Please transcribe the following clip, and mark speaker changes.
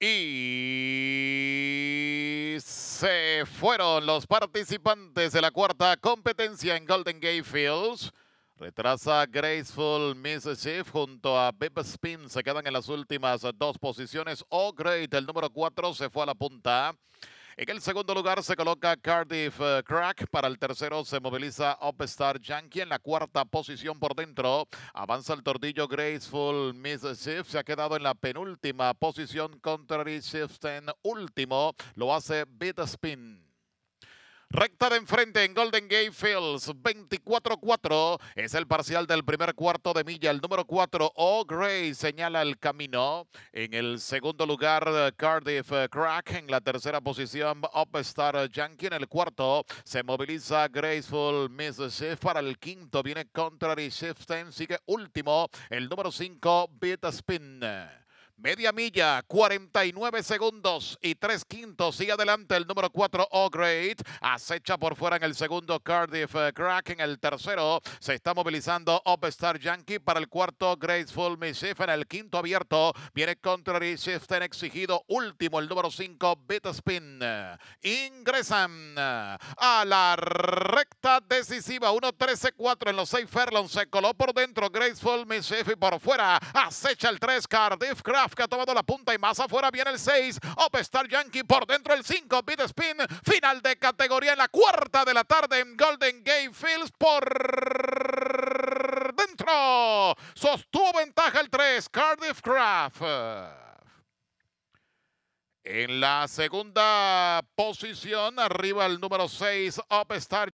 Speaker 1: Y se fueron los participantes de la cuarta competencia en Golden Gate Fields. Retrasa Graceful Mississippi junto a Bip Spin. Se quedan en las últimas dos posiciones. Oh Great, el número cuatro, se fue a la punta. En el segundo lugar se coloca Cardiff eh, Crack. Para el tercero se moviliza Upstart Yankee. En la cuarta posición por dentro avanza el tordillo Graceful Miss Shift. Se ha quedado en la penúltima posición. Contrary Shift en último. Lo hace Bit Spin. Recta de enfrente en Golden Gate Fields, 24-4. Es el parcial del primer cuarto de milla. El número 4, O'Gray, señala el camino. En el segundo lugar, Cardiff eh, Crack. En la tercera posición, Upstar eh, Yankee. En el cuarto, se moviliza Graceful Miss Shift. Para el quinto viene Contrary Shift. Sigue último, el número 5, Beta Spin. Media milla, 49 segundos y 3 quintos. Sigue adelante el número 4, O'Great. Acecha por fuera en el segundo, Cardiff eh, Crack. En el tercero se está movilizando Upstar Yankee. Para el cuarto, Graceful Missif. En el quinto abierto viene Contrary Shift en exigido. Último, el número 5, Spin. Ingresan eh, a la recta decisiva. 1-13-4 en los 6 Ferlon. Se coló por dentro Graceful Missif y por fuera acecha el 3, Cardiff Crack ha tomado la punta y más afuera viene el 6. Opestar Yankee por dentro el 5. Beat Spin. Final de categoría en la cuarta de la tarde en Golden Gate Fields por dentro. Sostuvo ventaja el 3. Cardiff Craft. En la segunda posición, arriba el número 6, Upstar.